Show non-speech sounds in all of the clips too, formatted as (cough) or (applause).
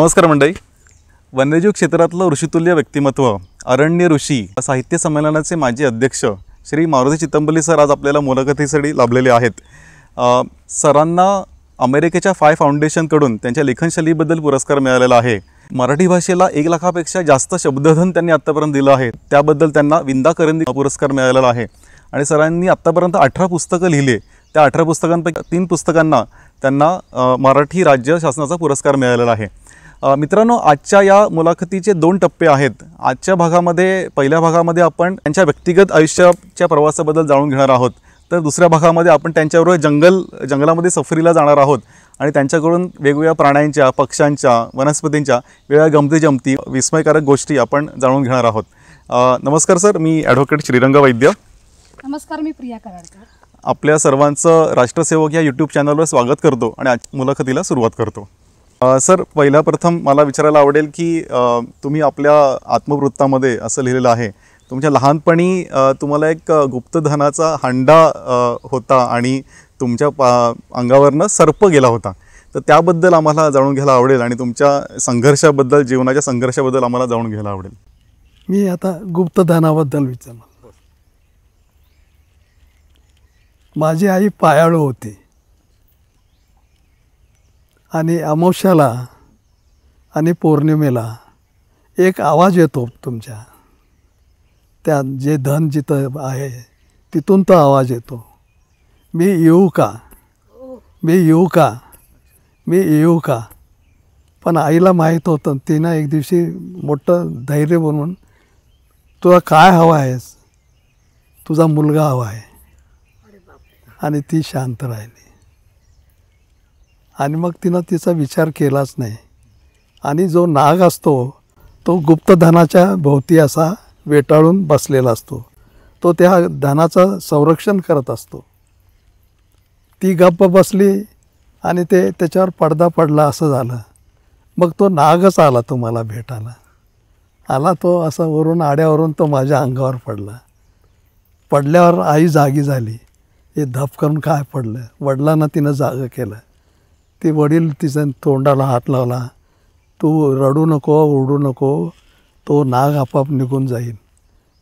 नमस्कार मंडळी वन्यजीव क्षेत्रातलं ऋषितुल्य व्यक्तिमत्व अरण्य ऋषी साहित्य संमेलनाचे माजी अध्यक्ष श्री मारुती चितंबली सर आज आपल्याला मुलाखतीसाठी लाभलेले आहेत सरांना अमेरिकेच्या फाय फाउंडेशनकडून त्यांच्या लेखनशैलीबद्दल पुरस्कार मिळालेला आहे मराठी भाषेला एक लाखापेक्षा जास्त शब्दधन त्यांनी आत्तापर्यंत दिलं आहे त्याबद्दल त्यांना विंदा करंदी पुरस्कार मिळालेला आहे आणि सरांनी आत्तापर्यंत अठरा पुस्तकं लिहिले त्या अठरा पुस्तकांपैकी तीन पुस्तकांना त्यांना मराठी राज्य शासनाचा पुरस्कार मिळालेला आहे मित्रांनो आजच्या या मुलाखतीचे दोन टप्पे आहेत आजच्या भागामध्ये पहिल्या भागामध्ये आपण त्यांच्या व्यक्तिगत आयुष्याच्या प्रवासाबद्दल जाणून घेणार आहोत तर दुसऱ्या भागामध्ये आपण त्यांच्याबरोबर जंगल जंगलामध्ये सफरीला जाणार आहोत आणि त्यांच्याकडून वेगवेगळ्या प्राण्यांच्या पक्ष्यांच्या वनस्पतींच्या वेगळ्या गमती जमती विस्मयकारक गोष्टी आपण जाणून घेणार आहोत नमस्कार सर मी ॲडव्होकेट श्रीरंग वैद्य नमस्कार मी प्रिया कराडकर आपल्या सर्वांचं राष्ट्रसेवक या यूट्यूब चॅनलवर स्वागत करतो आणि आज मुलाखतीला सुरुवात करतो सर पहिला प्रथम मला विचारायला आवडेल की तुम्ही आपल्या आत्मवृत्तामध्ये असं लिहिलेलं आहे तुमच्या लहानपणी तुम्हाला एक गुप्तधनाचा हंडा होता आणि तुमच्या पा अंगावरनं सर्प गेला होता तर त्याबद्दल आम्हाला जाणून घ्यायला आवडेल आणि तुमच्या संघर्षाबद्दल जीवनाच्या संघर्षाबद्दल आम्हाला जाणून घ्यायला आवडेल मी आता गुप्तधनाबद्दल विचारलं माझी आई पायाळू होती आणि अमावश्याला आणि पौर्णिमेला एक आवाज येतो तुमच्या त्या जे धन जिथं आहे तिथून तो आवाज येतो मी येऊ का मी येऊ का मी येऊ का पण आईला माहीत होतं तिनं एक दिवशी मोठं धैर्य बनवून तुला काय हवं आहेस तुझा मुलगा हवा आहे आणि ती शांत राहिली आणि मग तिनं तिचा विचार केलाच नाही आणि जो नाग असतो तो गुप्तधनाच्या भोवती असा वेटाळून बसलेला असतो तो त्या धनाचं संरक्षण करत असतो ती गप्प बसली आणि ते त्याच्यावर पडदा पडला असं झालं मग तो नागच आला तो मला भेटायला आला तो असं वरून आड्यावरून तो माझ्या अंगावर पडला पडल्यावर आई जागी झाली हे धप करून काय पडलं वडिलांना तिनं जागं केलं ते वडील तिचा तोंडाला हात लावला तू रडू नको ओरडू नको तो नाग आपाप निघून जाईल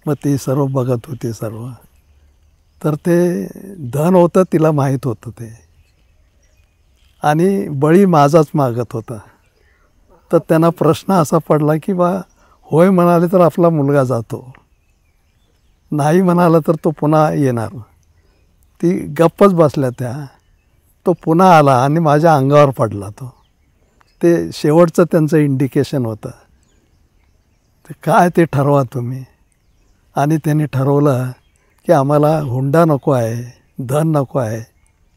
मग ते सर्व बघत होते सर्व तर ते धन होतं तिला माहीत होतं ते आणि बळी माझाच मागत होता तर त्यांना प्रश्न असा पडला की बा होय म्हणाले तर आपला मुलगा जातो नाही म्हणाला तर तो पुन्हा येणार ती गप्पच बसल्या त्या तो पुन्हा आला आणि माझ्या अंगावर पडला तो ते शेवटचं त्यांचं इंडिकेशन होतं ते काय ते ठरवा तुम्ही आणि त्यांनी ठरवलं की आम्हाला हुंडा नको आहे धन नको आहे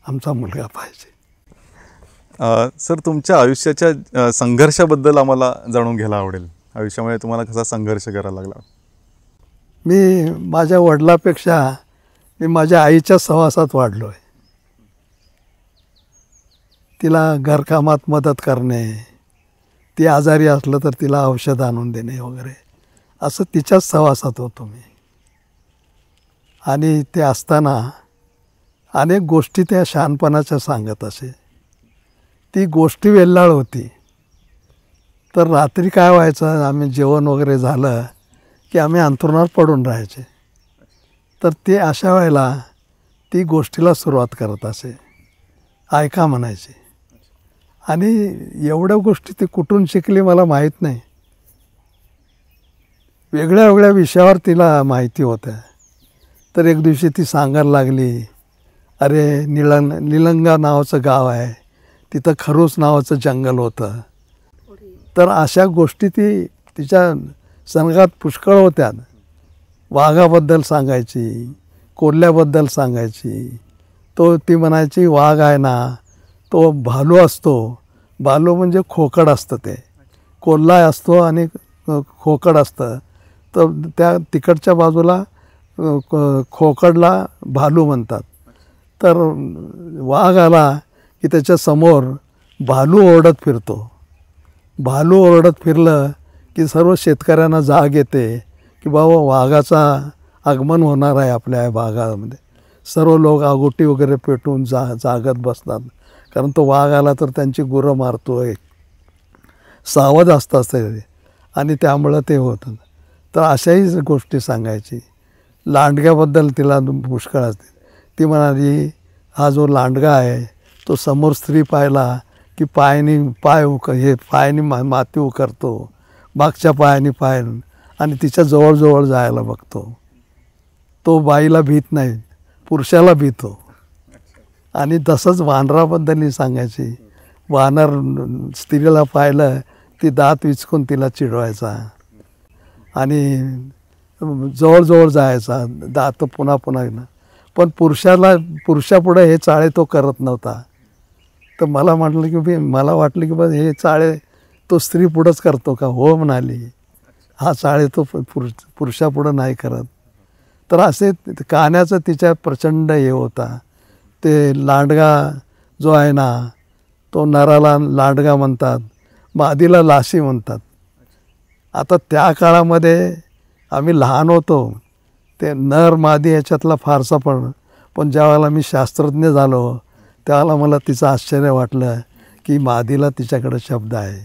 आमचा मुलगा पाहिजे सर तुमच्या आयुष्याच्या संघर्षाबद्दल आम्हाला जाणून घ्यायला आवडेल आयुष्यामध्ये तुम्हाला कसा संघर्ष करायला लागला मी माझ्या वडिलापेक्षा मी माझ्या आईच्या सहवासात वाढलो आहे तिला घरकामात मदत करणे ती आजारी असलं तर तिला औषध आणून देणे वगैरे असं तिच्याच सहवासात होतो मी आणि ते असताना अनेक गोष्टी त्या शहाणपणाच्या सांगत असे ती गोष्टी वेल्लाळ होती तर रात्री काय व्हायचं आम्ही जेवण वगैरे झालं की आम्ही अंथरुणावर पडून राहायचे तर ते अशा वेळेला ती गोष्टीला सुरुवात करत असे ऐका म्हणायचे आणि एवढ्या गोष्टी ती कुठून शिकली मला माहीत नाही वेगळ्या वेगळ्या विषयावर तिला माहिती होत्या तर एक दिवशी ती सांगायला लागली अरे निळंग निलंगा नावाचं गाव आहे तिथं खरूस नावाचं जंगल होतं तर अशा गोष्टी ती तिच्या संघात पुष्कळ होत्या वाघाबद्दल सांगायची कोल्ह्याबद्दल सांगायची तो ती म्हणायची वाघ आहे ना तो भालू असतो भालू म्हणजे खोकड असतं ते कोल्हाय असतो आणि खोकड असतं तर त्या तिकडच्या बाजूला खोकडला भालू म्हणतात तर वाघ आला की त्याच्यासमोर भालू ओरडत फिरतो भालू ओरडत फिरलं की सर्व शेतकऱ्यांना जाग येते की बाबा वाघाचा आगमन होणार आहे आपल्या भागामध्ये सर्व लोक आगोटी वगैरे पेटून जा जागत बसतात कारण तो वाघ आला तर त्यांची गुरं मारतो आहे सावध असतात ते आणि त्यामुळं ते होतं तर अशाही गोष्टी सांगायची लांडग्याबद्दल तिला पुष्कळ असते ती म्हणाली हा जो लांडगा आहे तो समोर स्त्री पाहिला की पायाने पाय उक हे पायाने मा माती उकरतो मागच्या पायाने पाय आणि तिच्या जवळजवळ जायला बघतो तो बाईला भीत नाही पुरुषाला भीतो आणि तसंच वानराबद्दलही सांगायची वानर स्त्रीला पाहिलं ती दात विचकून तिला चिडवायचा आणि जवळजवळ जायचा दात पुन्हा पुन्हा पण पुरुषाला पुरुषापुढं हे चाळे तो करत नव्हता तर मला म्हटलं की मी मला वाटलं की बस हे चाळे तो स्त्री पुढंच करतो का हो म्हणाली हा चाळे तो पुरुष पुरुषापुढं नाही करत तर असे कान्याचा तिच्या प्रचंड हे होता ते लांडगा जो आहे ना तो नराला लांडगा म्हणतात मादीला लाशी म्हणतात आता त्या काळामध्ये आम्ही लहान होतो ते नर मादी याच्यातला फारसा पण पण ज्यावेळेला मी शास्त्रज्ञ झालो त्यावेळेला मला तिचं आश्चर्य वाटलं की मादीला तिच्याकडे शब्द आहे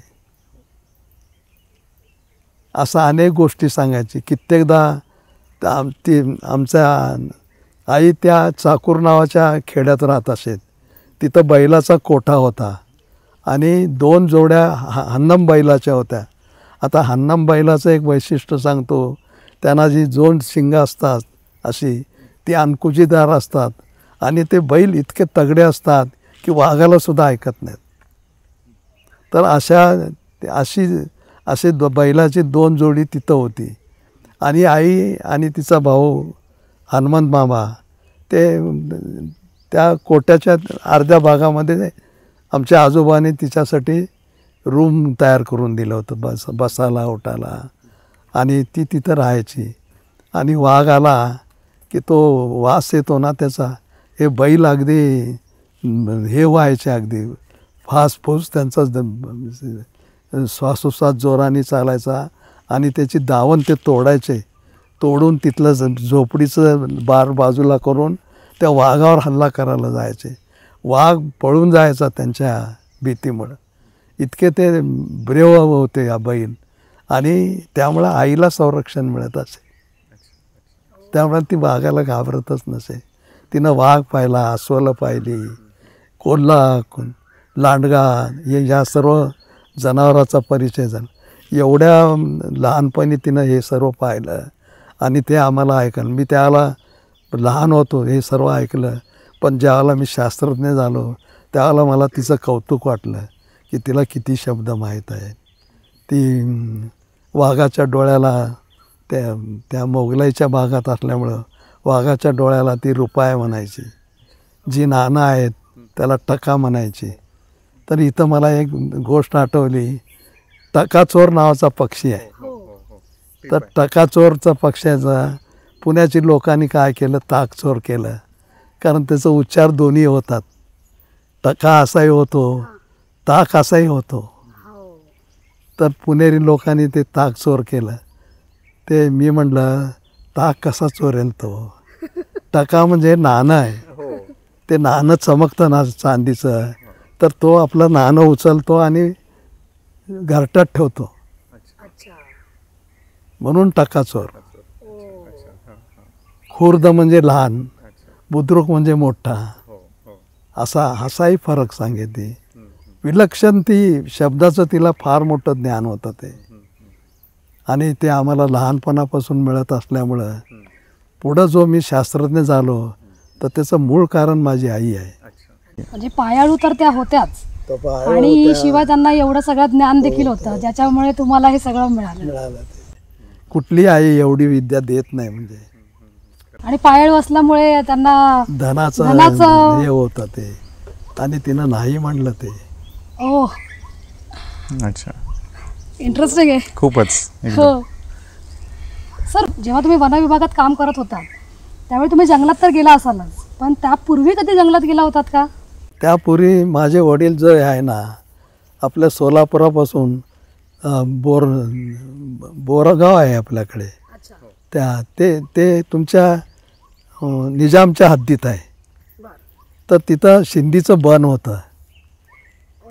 असं अनेक गोष्टी सांगायची कित्येकदा आम ती आमच्या आई त्या चाकूर नावाच्या खेड्यात राहत असेल तिथं बैलाचा कोठा होता आणि दोन जोड्या ह हन्नम बैलाच्या होत्या आता हन्नम बैलाचं एक वैशिष्ट्य सांगतो त्यांना जी दोन शिंगा असतात अशी ती अनकुजीदार असतात आणि ते बैल इतके तगडे असतात की वाघालासुद्धा ऐकत नाहीत तर अशा अशी असे द बैलाची दोन जोडी तिथं होती आणि आई आणि तिचा भाऊ हनुमंत मामा ते त्या कोट्याच्या अर्ध्या भागामध्ये आमच्या आजोबाने तिच्यासाठी रूम तयार करून दिलं होतं बस बसायला उठायला आणि ती तिथं राहायची आणि वाघ आला की तो वास येतो ना त्याचा हे बैल अगदी हे व्हायचे अगदी फासफूस त्यांचा श्वासोश्वास जोराने चालायचा आणि त्याची दावण ते तोडायचे तोडून तिथलं ज झोपडीचं बार बाजूला करून त्या वाघावर हल्ला करायला जायचे वाघ पळून जायचा त्यांच्या भीतीमुळं इतके ते ब्रेव होते या बहीण आणि त्यामुळं आईला संरक्षण मिळत असे त्यामुळे ती वाघाला घाबरतच नसे तिनं वाघ पाहिला अस्वलं पाहिली कोल्हा लांडगा हे या सर्व जनावराचा परिचय झाला एवढ्या लहानपणी तिनं हे सर्व पाहिलं आणि ते आम्हाला ऐकलं मी त्याला लहान होतो हे सर्व ऐकलं पण ज्यावेळेला मी शास्त्रज्ञ झालो त्यावेळेला मला तिचं कौतुक वाटलं की तिला किती शब्द माहीत आहे ती वाघाच्या डोळ्याला त्या त्या मोगलाईच्या भागात असल्यामुळं वाघाच्या डोळ्याला ती रुपाय म्हणायची जी नाना आहेत त्याला टका म्हणायची तर इथं मला एक गोष्ट आठवली टकाचोर नावाचा पक्षी आहे तर टकाचोरचा पक्षाचा पुण्याची लोकांनी काय केलं ताकचोर केलं कारण त्याचा उच्चार दोन्ही होतात टका असाही होतो ताक असाही होतो हो. तर पुणेरी लोकांनी ते ताक चोर केलं ते मी म्हटलं ताक कसा चोरेल तो टका (laughs) म्हणजे नाणं आहे हो. ते नाणं चमकतं ना चांदीचं तर तो आपलं नाणं उचलतो आणि घरटत ठेवतो म्हणून टाकाचोर हो. खुर्द म्हणजे लहान बुद्रुक म्हणजे मोठा हो, हो. असा असाही फरक सांगितली विलक्षण ती शब्दाचं तिला फार मोठं ज्ञान होतं ते आणि ते आम्हाला लहानपणापासून मिळत असल्यामुळं पुढं जो मी शास्त्रज्ञ झालो तर त्याचं मूळ कारण माझी आई आहे म्हणजे पायाळू तर त्या होत्याच आणि शिवाय त्यांना एवढं सगळं ज्ञान देखील होतं ज्याच्यामुळे तुम्हाला हे सगळं मिळालं कुठली आई एवढी विद्या देत नाही म्हणजे आणि पायळ असल्यामुळे त्यांना धनाचा हे होत ते आणि तिनं नाही म्हणलं ते ओ अच्छा आहे खूपच हो सर जेव्हा तुम्ही वन विभागात काम करत होता त्यावेळी तुम्ही जंगलात तर गेला असालच पण त्यापूर्वी कधी जंगलात गेला होतात का त्यापूर्वी माझे वडील जे आहे ना आपल्या सोलापुरापासून बोर बोरगाव आहे आपल्याकडे त्या ते ते तुमच्या निजामच्या हद्दीत आहे तर तिथं शिंदीचं बन होतं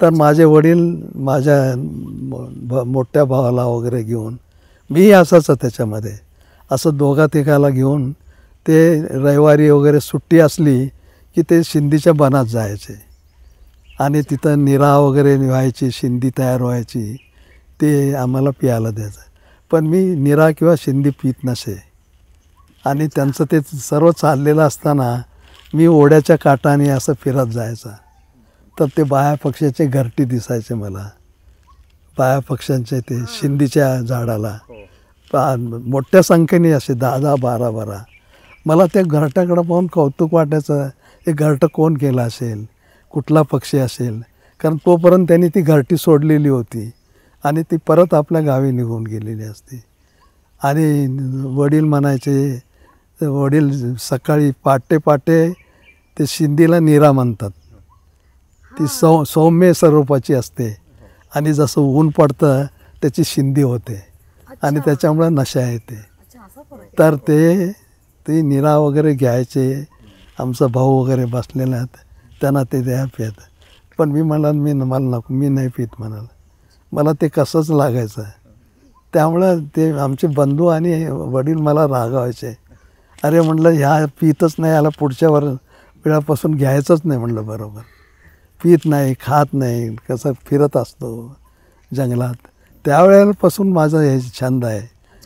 तर माझे वडील माझ्या मोठ्या भावाला वगैरे घेऊन मी असाच त्याच्यामध्ये असं दोघा तिघाला घेऊन ते रविवारी वगैरे सुट्टी असली की ते शिंदीच्या बनात जायचे आणि तिथं निरा वगैरे व्हायची शिंदी तयार व्हायची ते आम्हाला प्यायला द्यायचं पण मी निरा किंवा शिंदी पित नसे आणि त्यांचं ते सर्व चाललेलं असताना मी ओढ्याच्या काटाने असं फिरत जायचा तर ते बाया पक्ष्याचे घरटी दिसायचे मला बाया पक्ष्यांचे ते शिंदीच्या झाडाला हो. मोठ्या संख्येने असे दहा दहा बारा बारा मला त्या घरट्याकडं पाहून कौतुक वाटायचं हे घरटं कोण केलं असेल कुठला पक्षी असेल कारण तोपर्यंत त्यांनी ती घरटी सोडलेली होती आणि ती परत आपल्या गावी निघून गेलेली असते आणि वडील म्हणायचे वडील सकाळी पाटे पाटे ते शिंदीला निरा म्हणतात ती सौ सौम्य स्वरूपाची असते आणि जसं ऊन पडतं त्याची शिंदी होते आणि त्याच्यामुळे नशा येते तर ते ती निरा वगैरे घ्यायचे आमचा भाऊ वगैरे बसलेला त्यांना ते द्या पित पण मी म्हणाल मी मला नको मी नाही पित म्हणाल मला ते कसंच लागायचं त्यामुळं ते आमचे बंधू आणि वडील मला रागावायचे अरे म्हटलं ह्या पितच नाही याला पुढच्या वर वेळापासून घ्यायचंच नाही म्हटलं बरोबर पित नाही खात नाही कसं फिरत असतो जंगलात त्यावेळेपासून माझा हे छंद आहे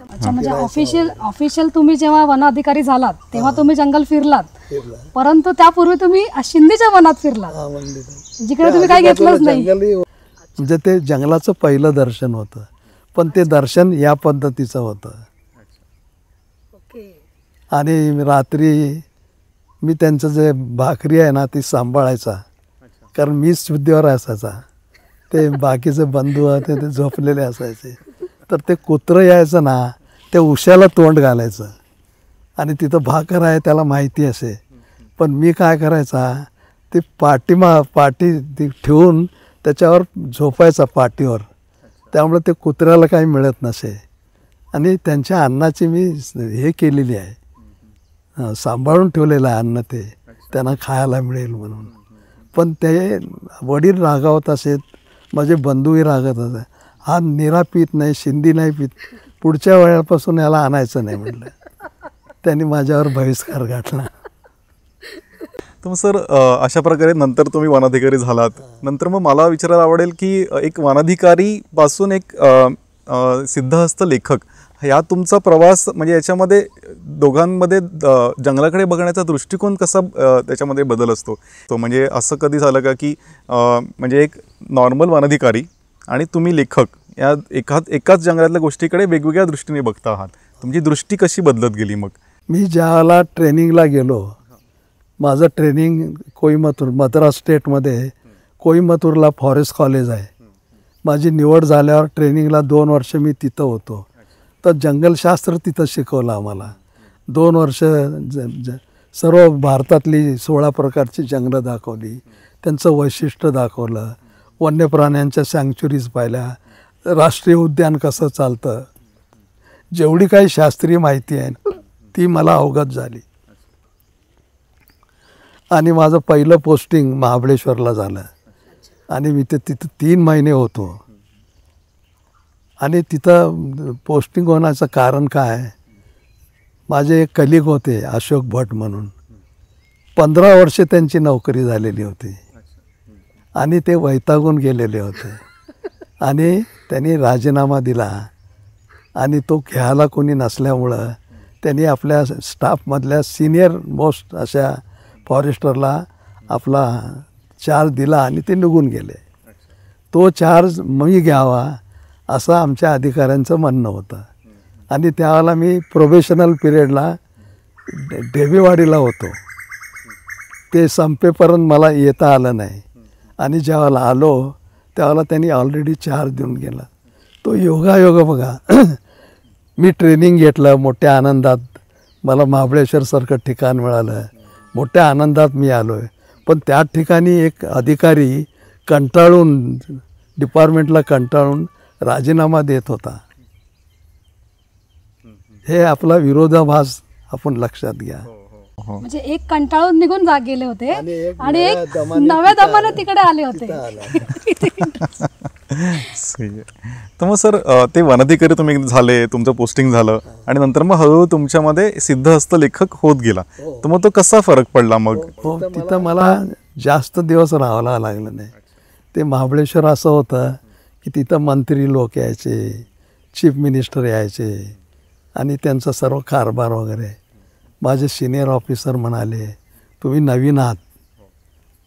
अच्छा म्हणजे ऑफिशियल ऑफिशियल तुम्ही जेव्हा वन अधिकारी झालात तेव्हा तुम्ही जंगल फिरलात परंतु त्यापूर्वी तुम्ही शिंदेच्या वनात फिरला जिकडे तुम्ही काय घेतलंच नाही म्हणजे ते जंगलाचं पहिलं दर्शन होतं पण ते दर्शन या पद्धतीचं होतं आणि रात्री मी त्यांचं जे भाकरी आहे ना ती सांभाळायचा कारण मी शुद्धीवर असायचा ते बाकीचे बंधू होते ते झोपलेले असायचे तर ते कुत्रं यायचं ना ते उशाला तोंड घालायचं आणि तिथं भाकर आहे त्याला माहिती असे पण मी काय करायचा ते पाठीमा पाठी ती ठेवून त्याच्यावर झोपायचा पाठीवर त्यामुळे ते कुत्र्याला काही मिळत नसे आणि त्यांच्या अन्नाची मी हे केलेली आहे सांभाळून ठेवलेलं आहे अन्न ते त्यांना खायला मिळेल म्हणून पण ते वडील रागावत असेत माझे बंधूही रागत असे हा निरा पित नाही शिंदी नाही पित पुढच्या वेळापासून याला आणायचं नाही म्हटलं त्यांनी माझ्यावर बहिष्कार गाठला तर मग सर अशा प्रकारे नंतर तुम्ही वनाधिकारी झालात नंतर मग मला विचारायला आवडेल की एक वनाधिकारी पासून एक सिद्धहस्त लेखक या तुमचा प्रवास म्हणजे याच्यामध्ये दोघांमध्ये जंगलाकडे बघण्याचा दृष्टिकोन कसा त्याच्यामध्ये बदल असतो तो म्हणजे असं कधी झालं का की म्हणजे एक नॉर्मल वनाधिकारी आणि तुम्ही लेखक या एखाद एकाच जंगलातल्या गोष्टीकडे वेगवेगळ्या दृष्टीने बघता आहात तुमची दृष्टी कशी बदलत गेली मग मी ज्याला ट्रेनिंगला गेलो माझं ट्रेनिंग कोईमतूर मद्रास स्टेटमध्ये कोईमतूरला फॉरेस्ट कॉलेज आहे माझी निवड झाल्यावर ट्रेनिंगला दोन वर्ष मी तिथं होतो तर जंगलशास्त्र तिथं शिकवलं आम्हाला दोन वर्ष ज, ज सर्व भारतातली सोळा प्रकारची जंगलं दाखवली त्यांचं वैशिष्ट्य दाखवलं वन्यप्राण्यांच्या प्राण्यांच्या सँक्च्युरीज पाहिल्या राष्ट्रीय उद्यान कसं चालतं जेवढी काही शास्त्रीय माहिती आहे ती मला अवगत झाली आणि माझं पहिलं पोस्टिंग महाबळेश्वरला झालं आणि मी ते तिथं तीन महिने होतो आणि तिथं पोस्टिंग होण्याचं कारण काय माझे एक कलिग होते अशोक भट म्हणून पंधरा वर्षे त्यांची नोकरी झालेली होती आणि ते वैतागून गेलेले होते आणि त्यांनी राजीनामा दिला आणि तो घ्यायला कोणी नसल्यामुळं त्यांनी आपल्या स्टाफमधल्या सिनियर मोस्ट अशा फॉरेस्टरला आपला चार्ज दिला आणि ते निघून गेले तो चार्ज मी घ्यावा असं आमच्या अधिकाऱ्यांचं म्हणणं होतं आणि त्यावेळेला मी प्रोबेशनल पिरियडला देवीवाडीला होतो ते संपेपर्यंत मला येता आलं नाही आणि ज्यावेळेला आलो त्यावेळेला त्यांनी ऑलरेडी चार्ज देऊन गेला तो योगायोग बघा (clears throat) मी ट्रेनिंग घेतलं मोठ्या आनंदात मला महाबळेश्वरसारखं ठिकाण मिळालं मोठ्या आनंदात मी आलो आहे पण त्या ठिकाणी एक अधिकारी कंटाळून डिपार्टमेंटला कंटाळून राजीनामा देत होता हे आपला विरोधाभास आपण लक्षात घ्या हो, हो. हो. म्हणजे एक कंटाळून निघून जाग गेले होते आणि एक नव्या दमाने तिकडे आले होते (laughs) तर मग सर ते वनाधिकारी तुम्ही झाले तुमचं पोस्टिंग झालं आणि नंतर मग हळूहळू तुमच्यामध्ये सिद्धहस्त लेखक होत गेला हो. तर मग तो कसा फरक पडला मग हो, हो तिथं मला जास्त दिवस राहायला लागलं नाही ते महाबळेश्वर असं होतं की तिथं मंत्री लोक यायचे चीफ मिनिस्टर यायचे आणि त्यांचा सर्व कारभार वगैरे माझे सिनियर ऑफिसर म्हणाले तुम्ही नवीन आहात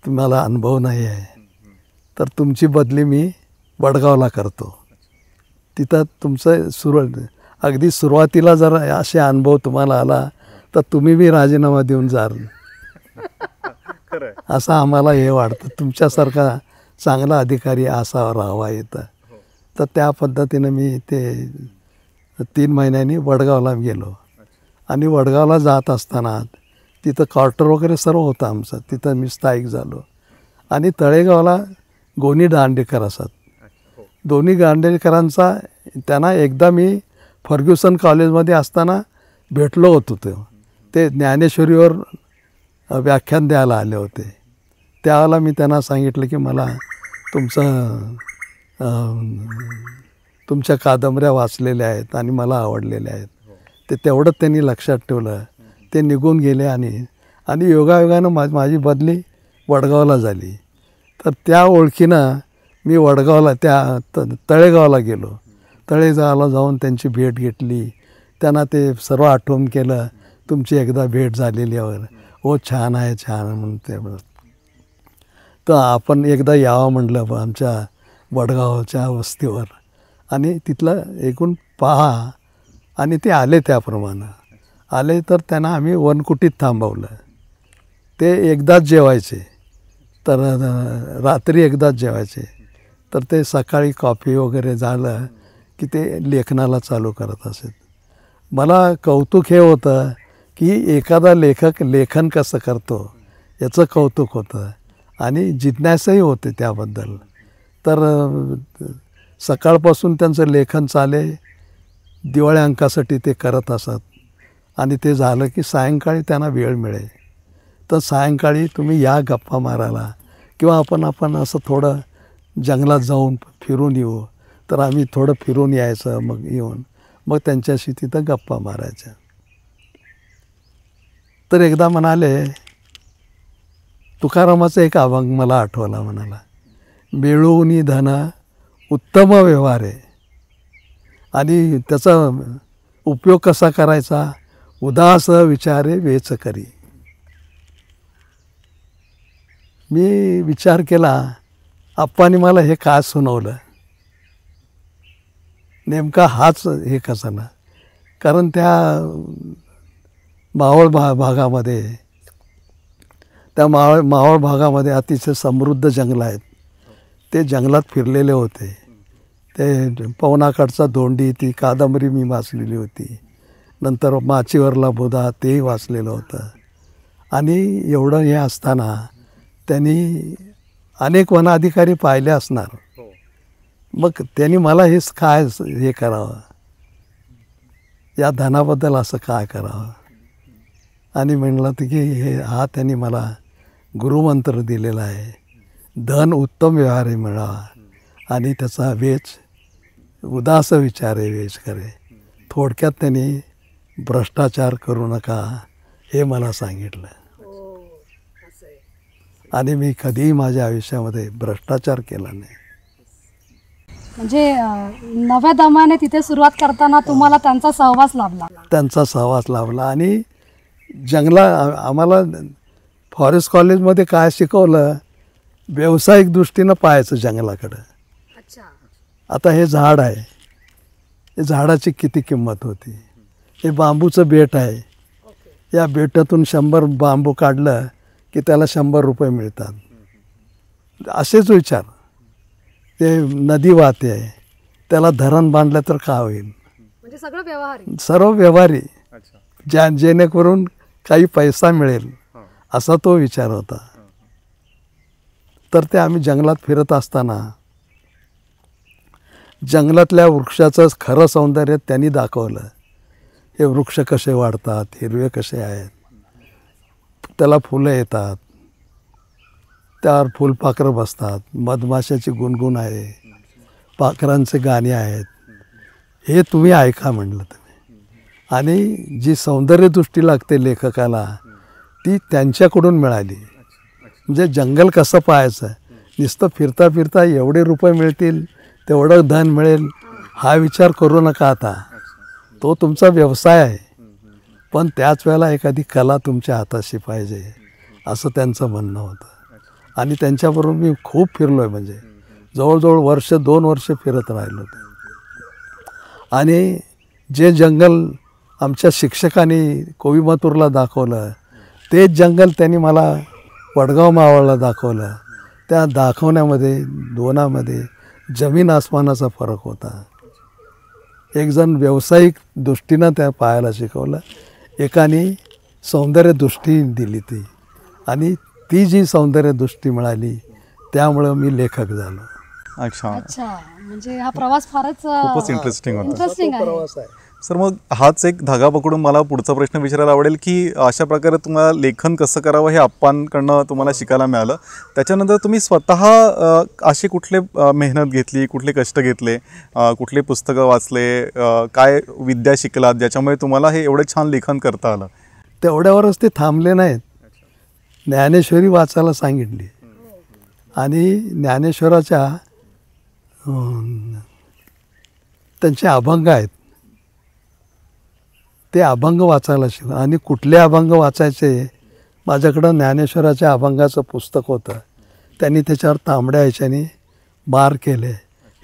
तुम्हाला अनुभव नाही आहे तर तुमची बदली मी वडगावला करतो तिथं तुमचं सुरू अगदी सुरुवातीला जर असे अनुभव तुम्हाला आला तर तुम्ही बी राजीनामा देऊन जाल असं आम्हाला हे वाटतं तुमच्यासारखा चांगला अधिकारी असावा राहावा येतं हो. तर त्या पद्धतीनं मी ते तीन महिन्यांनी वडगावला गेलो आणि वडगावला जात असताना तिथं क्वार्टर वगैरे सर्व होतं आमचं तिथं मी स्थायिक झालो आणि तळेगावला गोनी दांडेकर असत दोन्ही गांडेकरांचा त्यांना एकदा मी फर्ग्युसन कॉलेजमध्ये असताना भेटलो होतो ते ज्ञानेश्वरीवर व्याख्यान द्यायला आले होते त्यावेळेला मी त्यांना सांगितलं की मला तुमचं तुमच्या कादंबऱ्या वाचलेल्या आहेत आणि मला आवडलेल्या आहेत ते तेवढंच त्यांनी लक्षात ठेवलं ते निघून गेले आणि आणि योगायोगानं माझी बदली वडगावला झाली तर त्या ओळखीनं मी वडगावला त्या त तळेगावला गेलो तळेगावला जाऊन त्यांची भेट घेतली त्यांना ते सर्व आठवण केलं तुमची एकदा भेट झालेली वगैरे हो छान आहे छान म्हणून ते तर आपण एकदा यावं म्हटलं आमच्या वडगावच्या वस्तीवर आणि तिथलं एकूण पहा आणि ते आले त्याप्रमाणे आले तर त्यांना आम्ही वनकुटीत थांबवलं ते एकदाच जेवायचे तर रात्री एकदाच जेवायचे तर ते सकाळी कॉफी वगैरे झालं की ते लेखनाला चालू करत असत मला कौतुक हे होतं की एखादा लेखक लेखन कसं करतो याचं कौतुक होतं आणि जिज्ञासही होते त्याबद्दल तर सकाळपासून त्यांचं लेखन चाले दिवाळी अंकासाठी ते करत असत आणि ते झालं की सायंकाळी त्यांना वेळ मिळेल तर सायंकाळी तुम्ही या गप्पा मारायला किंवा आपण आपण असं थोडं जंगलात जाऊन फिरून येऊ तर आम्ही थोडं फिरून यायचं मग येऊन मग त्यांच्याशी तिथं गप्पा मारायच्या तर एकदा म्हणाले तुकारामाचा एक अभंग मला आठवला म्हणाला बेळूनी धन उत्तम व्यवहार आहे आणि त्याचा उपयोग कसा करायचा उदास विचारे वेच करी मी विचार केला आप्पाने मला हे का सुनावलं नेमका हाच हे कसा ना कारण त्या मावळ भा भागामध्ये त्या मावळ मावळ भागामध्ये अतिशय समृद्ध जंगल आहेत ते जंगलात फिरलेले होते ते पवनाकडचा धोंडी ती कादंबरी मी वाचलेली होती नंतर माचीवरला बुधा तेही वाचलेलं होतं आणि एवढं हे असताना त्यांनी अनेक वन अधिकारी पाहिले असणार हो. मग त्यांनी मला हेच काय हे करावं या धनाबद्दल असं काय करावं आणि म्हणलं तर की हे हा त्यांनी मला गुरुमंत्र दिलेला आहे धन उत्तम व्यवहारे मिळावा आणि त्याचा वेच उदास विचारे वेच करे थोडक्यात त्यांनी भ्रष्टाचार करू नका हे मला सांगितलं आणि मी कधीही माझ्या आयुष्यामध्ये भ्रष्टाचार केला नाही म्हणजे नव्या दमाने तिथे सुरुवात करताना तुम्हाला त्यांचा सहवास लाभला त्यांचा सहवास लाभला आणि जंगला आम्हाला फॉरेस्ट कॉलेजमध्ये काय शिकवलं व्यावसायिक दृष्टीनं पाहायचं जंगलाकडं आता हे झाड आहे हे झाडाची किती किंमत होती हे बांबूचं बेट आहे या बेटातून शंभर बांबू काढलं की त्याला शंभर रुपये मिळतात असेच विचार ते नदी वाहते आहे त्याला धरण बांधलं तर का होईल म्हणजे सर्व व्यवहारी ज्या जेणेकरून काही पैसा मिळेल असा तो विचार होता तर ते आम्ही जंगलात फिरत असताना जंगलातल्या वृक्षाचं खरं सौंदर्य त्यांनी दाखवलं हे वृक्ष कसे वाढतात हिरवे कसे आहेत त्याला फुलं येतात त्यावर फुलपाखरं बसतात मधमाशाची गुणगुण आहे पाखरांचे गाणे आहेत हे तुम्ही ऐका म्हणलं तुम्ही आणि जी सौंदर्यदृष्टी लागते लेखकाला ती त्यांच्याकडून मिळाली म्हणजे जंगल कसं पाहायचं नुसतं फिरता फिरता एवढे रुपये मिळतील तेवढं धन मिळेल हा विचार करू नका आता तो तुमचा व्यवसाय आहे पण त्याच वेळेला एखादी कला तुमच्या हाताशी पाहिजे असं त्यांचं म्हणणं होतं आणि त्यांच्याबरोबर मी खूप फिरलो आहे म्हणजे जवळजवळ वर्ष दोन वर्ष फिरत राहिलो आणि जे जंगल आमच्या शिक्षकांनी कोविमातूरला दाखवलं तेच जंगल त्यांनी मला वडगाव मावळला दाखवलं त्या दाखवण्यामध्ये दोनामध्ये जमीन आसमानाचा फरक होता एकजण व्यावसायिक दृष्टीनं त्या पाहायला शिकवलं एकाने सौंदर्यदृष्टी दिली ती आणि ती जी सौंदर्यदृष्टी मिळाली त्यामुळं मी लेखक झालो अच्छा अच्छा म्हणजे हा प्रवास फारच इंटरेस्टिंग इंटरेस्टिंग आहे सर मग हाच एक धागा पकडून मला पुढचा प्रश्न विचारायला आवडेल की अशा प्रकारे तुम्हाला लेखन कसं करावं हे आप्पांकडनं तुम्हाला शिकायला मिळालं त्याच्यानंतर तुम्ही स्वतः असे कुठले मेहनत घेतली कुठले कष्ट घेतले कुठले पुस्तकं वाचले काय विद्या शिकलात ज्याच्यामुळे तुम्हाला हे एवढं छान लेखन करता आलं तेवढ्यावरच ते थांबले नाहीत ज्ञानेश्वरी वाचायला सांगितली आणि ज्ञानेश्वराच्या त्यांचे अभंग आहेत ते अभंग वाचायला शिकलो आणि कुठले अभंग वाचायचे माझ्याकडं ज्ञानेश्वराच्या अभंगाचं पुस्तक होतं त्यांनी त्याच्यावर तांबड्या ह्याच्याने बार केले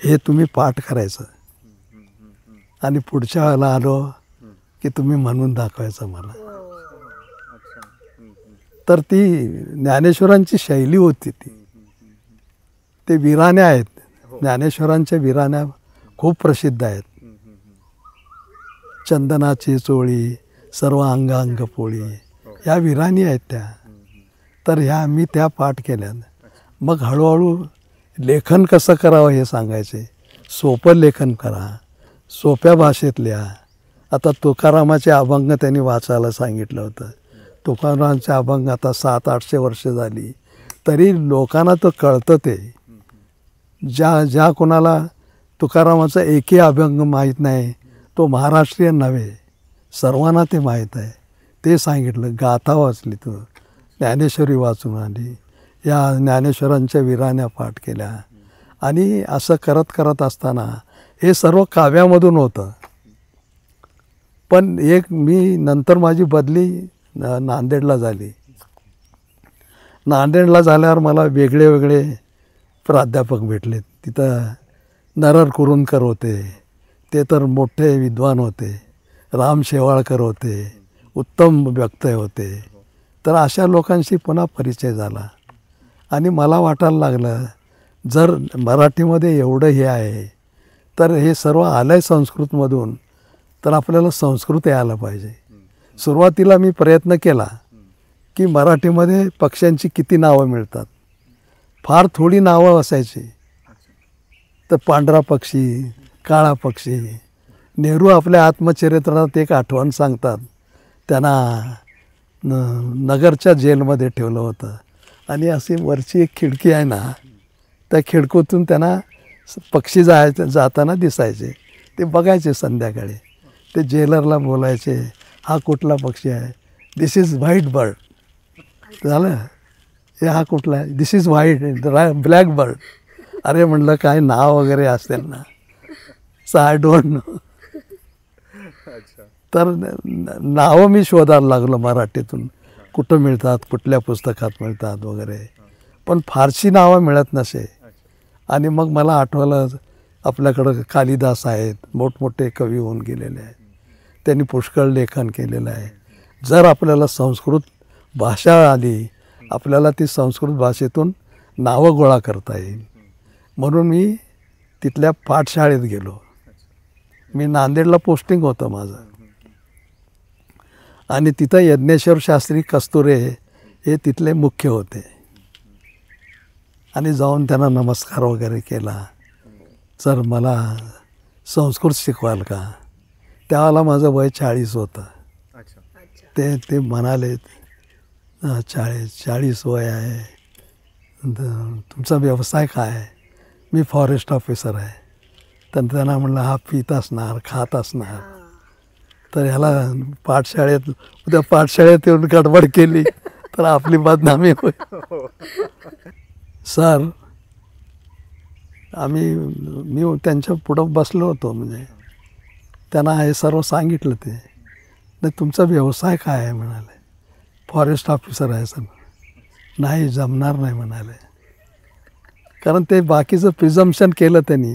हे तुम्ही पाठ करायचं आणि पुढच्या वेळेला आलो की तुम्ही म्हणून दाखवायचं मला तर ती ज्ञानेश्वरांची शैली होती ती ते विराण्या आहेत ज्ञानेश्वरांच्या विराण्या खूप प्रसिद्ध आहेत चंदनाची चोळी सर्व अंग पोळी ह्या विराणी आहेत त्या तर ह्या मी त्या पाठ केल्या मग हळूहळू लेखन कसं करावं हे सांगायचे सोपं लेखन करा सोप्या भाषेत लिहा आता तुकारामाचे अभंग त्यांनी वाचायला सांगितलं होतं तुकारामांचे अभंग आता सात आठशे वर्ष झाली तरी लोकांना तो कळतं ते ज्या ज्या कोणाला तुकारामाचा एकही अभंग माहीत नाही तो महाराष्ट्रीयन नव्हे सर्वांना ते माहीत आहे ते सांगितलं गाथा वाचली तू ज्ञानेश्वरी वाचून आली या ज्ञानेश्वरांच्या वीराण्या पाठ केल्या आणि असं करत करत असताना हे सर्व काव्यामधून होतं पण एक मी नंतर माझी बदली नांदेडला झाली नांदेडला झाल्यावर मला वेगळे वेगळे प्राध्यापक भेटले तिथं नरर कुरुंदकर होते ते तर मोठे विद्वान होते राम शेवाळकर होते उत्तम व्यक्तय होते तर अशा लोकांशी पुन्हा परिचय झाला आणि मला वाटायला लागलं जर मराठीमध्ये एवढं हे आहे तर हे सर्व आलं आहे संस्कृतमधून तर आपल्याला संस्कृत यायला पाहिजे सुरुवातीला मी प्रयत्न केला की मराठीमध्ये पक्ष्यांची किती नावं मिळतात फार थोडी नावं असायची तर पांढरा पक्षी काळा पक्षी नेहरू आपल्या आत्मचरित्रात एक आठवण सांगतात त्यांना न नगरच्या जेलमध्ये ठेवलं होतं आणि अशी वरची एक खिडकी आहे ना त्या खिडकीतून त्यांना पक्षी जायचे जाताना दिसायचे ते बघायचे संध्याकाळी ते जेलरला बोलायचे हा कुठला पक्षी आहे दिस इज व्हाईट बर्ड झालं हे हा कुठला आहे this is white black bird अरे म्हणलं काय नाव वगैरे असेल ना सो डोंट नो तर नावं मी शोधायला लागलो मराठीतून कुठं मिळतात कुठल्या पुस्तकात मिळतात वगैरे पण फारशी नावं मिळत नसे आणि मग मला आठवलं आपल्याकडं कालिदास आहेत मोठमोठे कवी होऊन गेलेले आहेत त्यांनी पुष्कळ लेखन केलेलं आहे जर आपल्याला संस्कृत भाषा आली आपल्याला ती संस्कृत भाषेतून नावं गोळा करता येईल म्हणून मी तिथल्या पाठशाळेत गेलो मी नांदेडला पोस्टिंग होतं माझं आणि तिथं यज्ञेश्वर शास्त्री कस्तुरे हे तिथले मुख्य होते आणि जाऊन त्यांना नमस्कार वगैरे केला सर मला संस्कृत शिकवाल का त्यावेळेला माझं वय चाळीस होतं ते ते म्हणाले चाळीस चाळीस वय आहे तुमचा व्यवसाय काय मी फॉरेस्ट ऑफिसर आहे तर त्यांना म्हणलं हा पित असणार खात असणार तर ह्याला पाठशाळेत उद्या पाठशाळेत येऊन गडबड केली तर आपली बदनामी होईल सर आम्ही मी त्यांच्या पुढं बसलो होतो म्हणजे त्यांना हे सर्व सांगितलं ते नाही तुमचा व्यवसाय काय आहे म्हणाले फॉरेस्ट ऑफिसर आहे सर नाही जमणार नाही म्हणाले कारण ते बाकीचं प्रिझम्शन केलं त्यांनी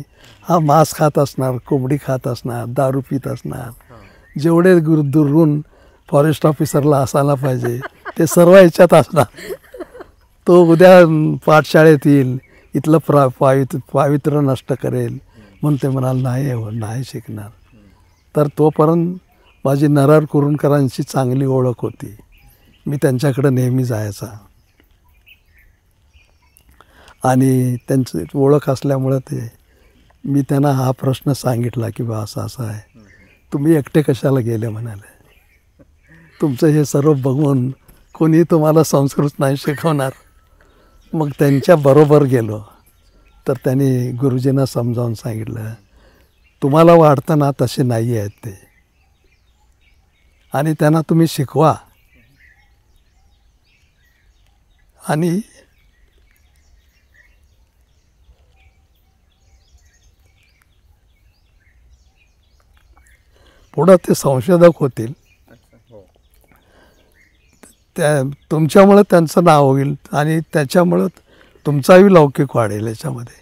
हा मांस खात असणार कोंबडी खात असणार दारू पित असणार जेवढे दुरून फॉरेस्ट ऑफिसरला असायला पाहिजे ते सर्व याच्यात असणार तो उद्या पाठशाळेत येईल इथलं प्रा पावित पावित्र्य नष्ट करेल म्हणून ते म्हणाल नाही हो नाही शिकणार तर तोपर्यंत माझी नरार कुरुणकरांची चांगली ओळख होती मी त्यांच्याकडे नेहमी जायचा आणि त्यांची ओळख असल्यामुळं ते मी त्यांना हा प्रश्न सांगितला की बा असं असं आहे तुम्ही एकटे कशाला गेले म्हणाले तुमचं हे सर्व बघून कोणी तुम्हाला संस्कृत नाही शिकवणार मग त्यांच्याबरोबर गेलो तर त्यांनी गुरुजींना समजावून सांगितलं तुम्हाला ना तसे नाही आहेत ते आणि त्यांना तुम्ही शिकवा आणि पुढं ते संशोधक होतील त्या तुमच्यामुळं त्यांचं नाव होईल आणि त्याच्यामुळं तुमचाही लौकिक वाढेल याच्यामध्ये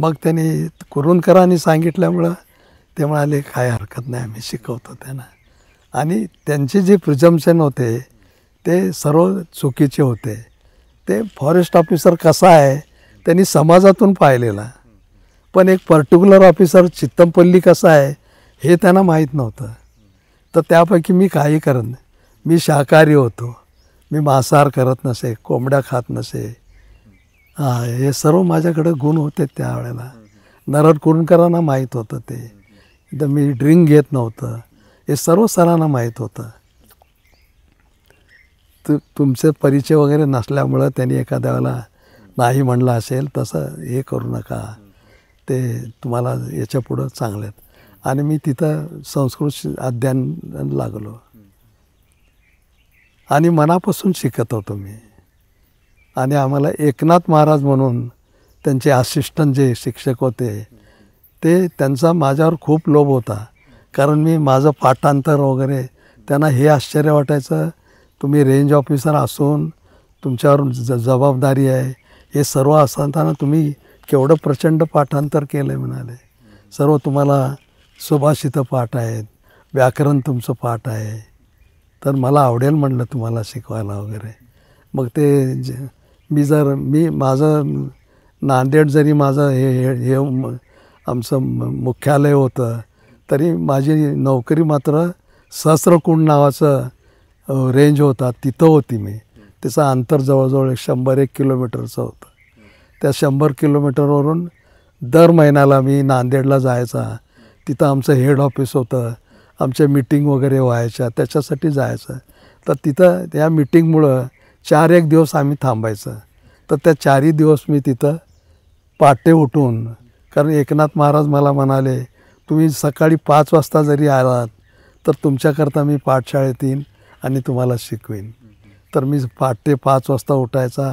मग त्यांनी कुरुंदकरांनी सांगितल्यामुळं ते म्हणाले काय हरकत नाही आम्ही शिकवतो त्यांना आणि त्यांचे जे प्रिजम्शन होते ते सर्व चुकीचे होते ते फॉरेस्ट ऑफिसर कसा आहे त्यांनी समाजातून पाहिलेला पण एक पर्टिक्युलर ऑफिसर चित्तमपल्ली कसा आहे हे त्यांना माहीत नव्हतं तर त्यापैकी मी काही करत नाही मी शाकाहारी होतो मी मांसाहार करत नसे कोंबड्या खात नसे हां हे सर्व माझ्याकडे गुण होते त्यावेळेला नरड कुरणकरांना माहीत होतं ते तर मी ड्रिंक घेत नव्हतं हे सर्व सरांना माहीत होतं तु तुमचे परिचय वगैरे नसल्यामुळं त्यांनी एखाद्या वेळेला नाही म्हणलं असेल तसं हे करू नका ते तुम्हाला याच्या पुढं चांगले आहेत आणि मी तिथं संस्कृत अध्ययन लागलो आणि मनापासून शिकत होतो मी आणि आम्हाला एकनाथ महाराज म्हणून त्यांचे असिस्टंट जे शिक्षक होते ते त्यांचा माझ्यावर खूप लोभ होता कारण मी माझं पाठांतर वगैरे त्यांना हे आश्चर्य वाटायचं तुम्ही रेंज ऑफिसर असून तुमच्यावर ज जबाबदारी आहे हे सर्व असताना तुम्ही केवढं प्रचंड पाठांतर केलं म्हणाले सर्व तुम्हाला सुभाषितं पाठ आहेत व्याकरण तुमचं पाठ आहे तर मला आवडेल म्हणलं तुम्हाला शिकवायला वगैरे मग ते ज मी जर मी माझं नांदेड जरी माझं हे हे आमचं मुख्यालय होतं तरी माझी नोकरी मात्र सहस्रकुंड नावाचं रेंज होता तिथं होती मी तिचं अंतर जवळजवळ शंभर एक किलोमीटरचं होतं त्या शंभर किलोमीटरवरून दर महिन्याला मी नांदेडला जायचा तिथं आमचं हेड ऑफिस होतं आमच्या मिटिंग वगैरे व्हायच्या त्याच्यासाठी जायचं तर तिथं त्या मिटिंगमुळं चार एक दिवस आम्ही थांबायचं तर त्या चारही दिवस मी तिथं पाटे उठून कारण एकनाथ महाराज मला म्हणाले तुम्ही सकाळी पाच वाजता जरी आलात तर तुमच्याकरता मी पाठशाळेत येईन आणि तुम्हाला शिकवेन तर मी पाटे पाच वाजता उठायचा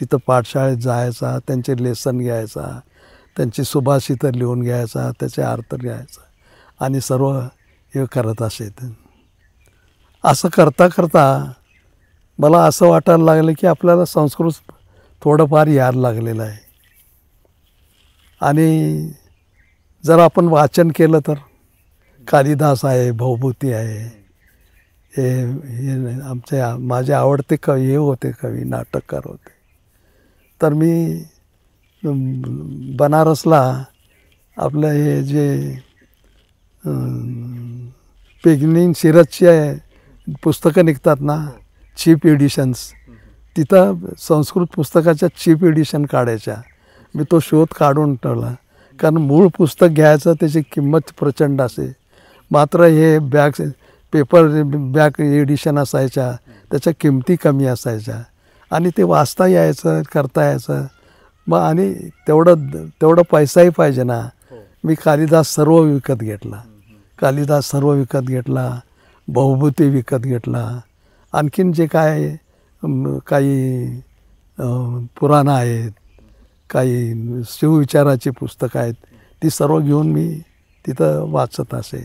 तिथं पाठशाळेत जायचा त्यांचे लेसन घ्यायचा त्यांची तर लिहून घ्यायचा त्याचे अर्थ लिहायचा आणि सर्व हे करत असे असं करता करता मला असं वाटायला लागलं की आपल्याला संस्कृत थोडंफार यायला लागलेलं आहे आणि जर आपण वाचन केलं तर कालिदास आहे भवभूती आहे हे हे आमचे माझे आवडते कवी हे होते कवी नाटककार होते तर मी बनारसला आपलं हे जे पेगनिंग सिरजचे पुस्तकं निघतात ना चीप एडिशन्स तिथं संस्कृत पुस्तकाच्या चीप एडिशन काढायच्या मी तो शोध काढून ठेवला कारण मूळ पुस्तक घ्यायचं त्याची किंमत प्रचंड असे मात्र हे बॅग पेपर बॅग एडिशन असायच्या त्याच्या किमती कमी असायच्या आणि ते वाचता यायचं करता यायचं मग आणि तेवढं तेवढा पैसाही पाहिजे ना हो. मी कालिदास सर्व विकत घेतला कालिदास सर्व विकत घेतला बहुभूती विकत घेतला आणखीन जे काय काही पुराणं आहेत काही शिवविचाराची पुस्तकं आहेत ती सर्व घेऊन मी तिथं वाचत असे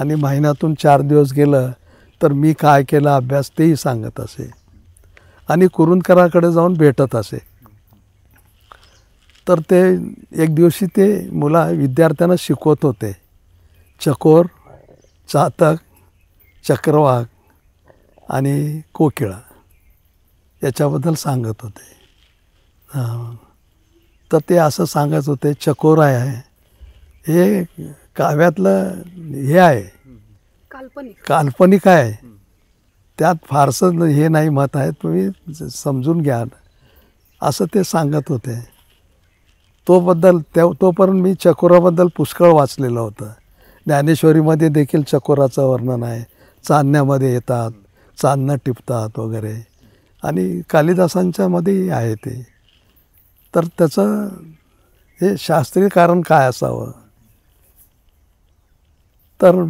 आणि महिन्यातून चार दिवस गेलं तर मी काय केला अभ्यास तेही सांगत असे आणि कुरुंदकराकडे जाऊन भेटत असे तर ते एक दिवशी ते मुला विद्यार्थ्यांना शिकवत होते चकोर चातक चक्रवाक आणि कोकिळा याच्याबद्दल सांगत होते तर ते असं सांगत होते चकोर आहे हे काव्यातलं हे आहे काल्पनिक काल्पनिक आहे त्यात फारसं हे नाही मत आहे तुम्ही समजून घ्या असं ते सांगत होते तोबद्दल त्या तोपर्यंत मी चकोराबद्दल पुष्कळ वाचलेलं होतं ज्ञानेश्वरीमध्ये देखील चकोराचं वर्णन आहे चांदण्यामध्ये येतात चांदणं टिपतात वगैरे आणि कालिदासांच्यामध्येही आहे ते तर त्याचं हे शास्त्रीय कारण काय असावं तर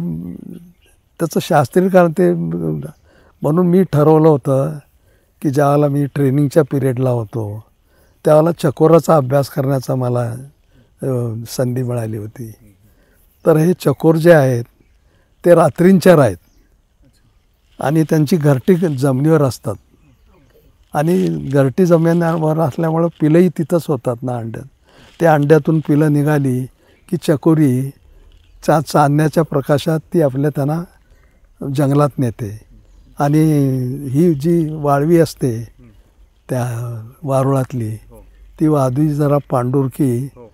त्याचं शास्त्रीय कारण ते म्हणून मी ठरवलं होतं की ज्यावेळेला मी ट्रेनिंगच्या पिरियडला होतो त्याला चकोराचा अभ्यास करण्याचा मला संधी मिळाली होती तर हे चकोर जे आहेत ते रात्रींचर आहेत आणि त्यांची घरटी जमिनीवर असतात आणि घरटी जमिनीवर असल्यामुळं पिलंही तिथंच होतात ना अंड्यात त्या अंड्यातून पिलं निघाली की चकोरी चा चांदण्याच्या प्रकाशात ती आपल्या त्यांना जंगलात नेते आणि ही जी वाळवी असते त्या वारुळातली ती वादी जरा पांडुरकी हो.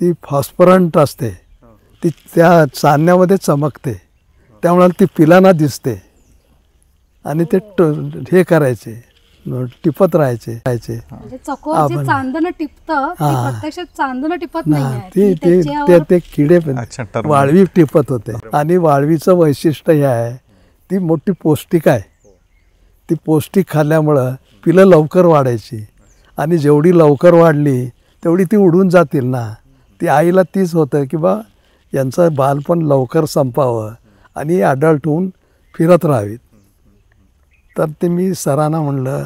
ती फॉस्फरंट असते ती त्या चांदण्यामध्ये चमकते त्यामुळे ती पिलाना दिसते आणि ते हे करायचे टिपत राहायचे राहायचे म्हणजे चांदणं टिपत चांदणं टिपत नाही ते ते किडे वाळवी टिपत होते आणि वाळवीचं वैशिष्ट्य हे आहे ती मोठी पौष्टिक आहे हो. ती पौष्टिक खाल्ल्यामुळं पिलं लवकर वाढायची आणि जेवढी लवकर वाढली तेवढी ती उडून जातील ना ती आईला तीच होतं की बा यांचं बालपण लवकर संपावं आणि अडल्ट होऊन फिरत राहावीत तर ते मी सरांना म्हणलं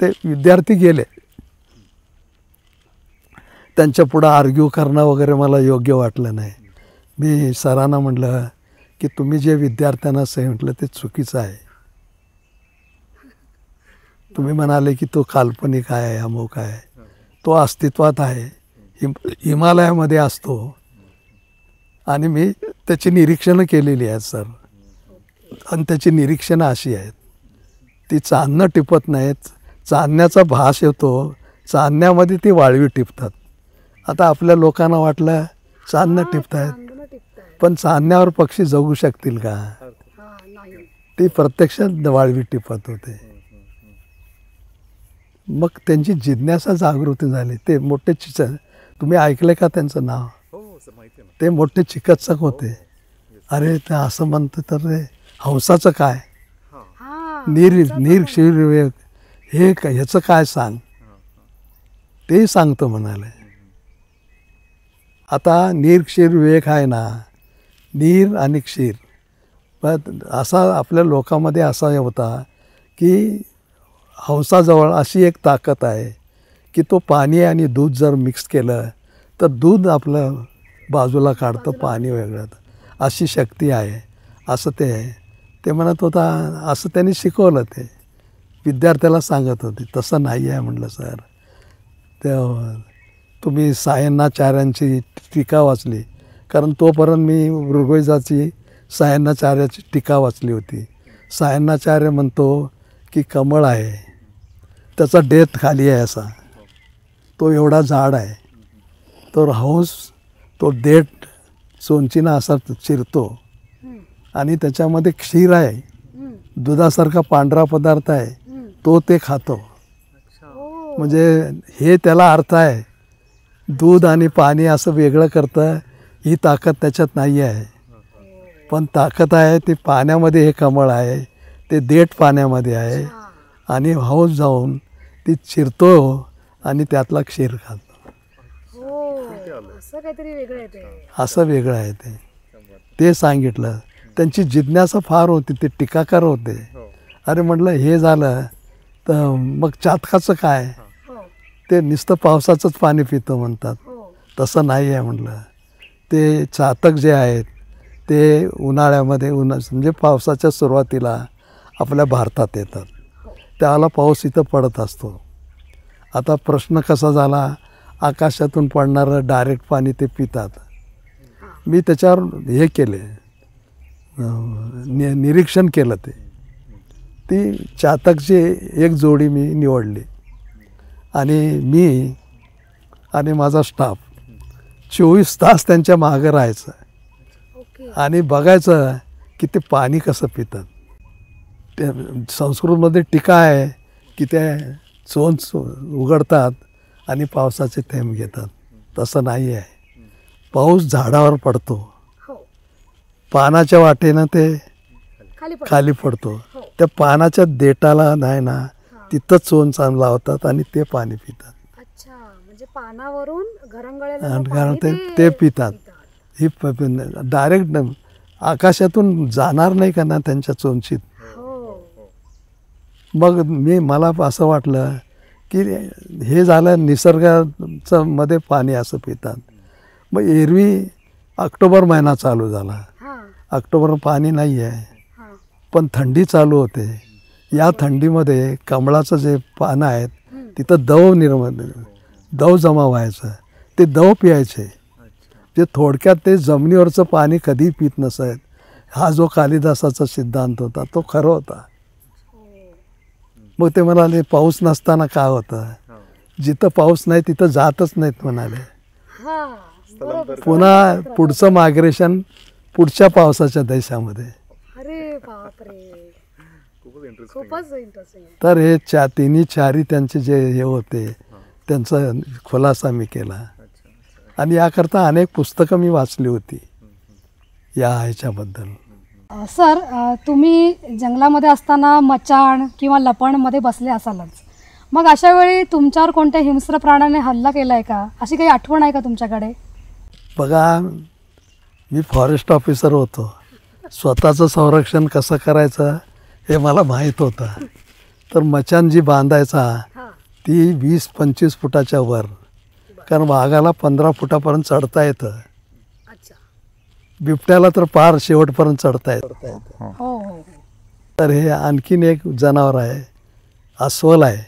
ते विद्यार्थी गेले त्यांच्या पुढं आर्ग्यू करणं वगैरे मला योग्य वाटलं नाही मी सरांना म्हटलं की तुम्ही जे विद्यार्थ्यांना म्हटलं ते चुकीचं आहे तुम्ही म्हणाले की तो काल्पनिक आहे अमोक आहे तो अस्तित्वात आहे हिम हिमालयामध्ये असतो आणि मी त्याची निरीक्षणं केलेली आहेत सर आणि त्याची निरीक्षणं अशी आहेत ती चांदणं टिपत नाहीत चांदण्याचा भास येतो चांदण्यामध्ये ती वाळवी टिपतात आता आपल्या लोकांना वाटलं चांदणं टिपतायत पण चांदण्यावर पक्षी जगू शकतील का ती प्रत्यक्ष वाळवी टिपत होते मग त्यांची जिज्ञासा जागृती झाली ते मोठे चिच तुम्ही ऐकले का त्यांचं नाव हो, हो, ते मोठे चिकित्सक होते हो. अरे ते असं म्हणतं तर रे हौसाचं काय निर निरक्षीर हे ह्याचं काय सांग ते सांगतो म्हणाले आता नीर क्षीर विवेक आहे ना नीर आणि क्षीर असा आपल्या लोकांमध्ये असा होता की हंसाजवळ अशी एक ताकद आहे की तो पाणी आणि दूध जर मिक्स केलं तर दूध आपलं बाजूला काढतं पाणी वेगळं अशी शक्ती आहे असं ते आहे ते म्हणत होता असं त्यांनी शिकवलं ते विद्यार्थ्याला सांगत होते तसं नाही आहे म्हटलं सर ते तुम्ही सायन्नाचार्यांची टीका वाचली कारण तोपर्यंत मी ऋग्वेजाची सायन्नाचार्याची टीका वाचली होती सायन्नाचार्य म्हणतो की कमळ आहे त्याचा डेथ खाली आहे असा तो एवढा झाड आहे तो हाऊस तो देठ सोनचिना असा चिरतो आणि त्याच्यामध्ये क्षीर आहे दुधासारखा पांढरा पदार्थ आहे तो ते खातो म्हणजे हे त्याला अर्थ आहे दूध आणि पाणी असं वेगळं करतं ही ताकद त्याच्यात नाही आहे पण ताकद आहे ती पाण्यामध्ये हे कमळ आहे ते देठ पाण्यामध्ये आहे आणि हाऊस जाऊन ती चिरतो आणि त्यातला क्षीर खातो हो, असं वेगळं आहे ते ते सांगितलं त्यांची जिज्ञासा फार होती ते टीकाकार होते हो. अरे म्हटलं हे झालं तर मग चातकाचं काय हो. ते नुसतं पावसाचंच पाणी पितो म्हणतात तसं नाही आहे म्हटलं ते चातक जे आहेत ते उन्हाळ्यामध्ये उन्हा म्हणजे पावसाच्या सुरुवातीला आपल्या भारतात येतात त्याला पाऊस इथं पडत असतो आता प्रश्न कसा झाला आकाशातून पडणारं डायरेक्ट पाणी ते पितात मी त्याच्यावर हे केले नि निरीक्षण केलं ते ती चातकची एक जोडी मी निवडली आणि मी आणि माझा स्टाफ चोवीस तास त्यांच्या मागं राहायचं आणि बघायचं की ते पाणी कसं पितात त्या संस्कृतमध्ये टीका आहे की त्या चोंच उघडतात आणि पावसाचे थेंब घेतात तसं नाही आहे पाऊस झाडावर पडतो हो. पानाच्या वाटेनं ते खाली पडतो हो. त्या पानाच्या देटाला नाही ना तिथं चोंच लावतात आणि ते पाणी पितात म्हणजे पानावरून ते ते पितात ही डायरेक्ट आकाशातून जाणार नाही का ना त्यांच्या चोंचीत मग मी मला असं वाटलं की हे झालं निसर्गाचं मध्ये पाणी असं पितात मग एरवी ऑक्टोबर महिना चालू झाला ऑक्टोबर पाणी नाही आहे पण थंडी चालू होते या थंडीमध्ये कमळाचं जे पानं आहेत तिथं दव निर्म दव जमा व्हायचं ते दव पियायचे जे थोडक्यात ते जमिनीवरचं पाणी कधी पित नसत हा जो कालिदासाचा सिद्धांत होता तो खरं होता मग ते म्हणाले पाऊस नसताना का होतं जिथं पाऊस नाही तिथं जातच नाहीत म्हणाले पुन्हा पुढचं मायग्रेशन पुढच्या पावसाच्या देशामध्ये तर हे चा तिन्ही चारी त्यांचे जे हे होते त्यांचा खुलासा मी केला आणि याकरता अनेक पुस्तकं मी वाचली होती या ह्याच्याबद्दल सर तुम्ही जंगलामध्ये असताना मचाण किंवा लपणमध्ये बसले असालच मग अशा वेळी तुमच्यावर कोणत्या हिंस्र प्राण्याने हल्ला केला आहे का अशी काही आठवण आहे का तुमच्याकडे बघा मी फॉरेस्ट ऑफिसर होतो स्वतःचं संरक्षण कसं करायचं हे मला माहीत होतं तर मचान जी बांधायचा ती वीस पंचवीस फुटाच्या वर कारण वाघाला पंधरा फुटापर्यंत चढता येतं बिबट्याला तर पार शेवटपर्यंत चढता येत हो, हो. तर हे आणखीन एक जनावर आहे अस्वल आहे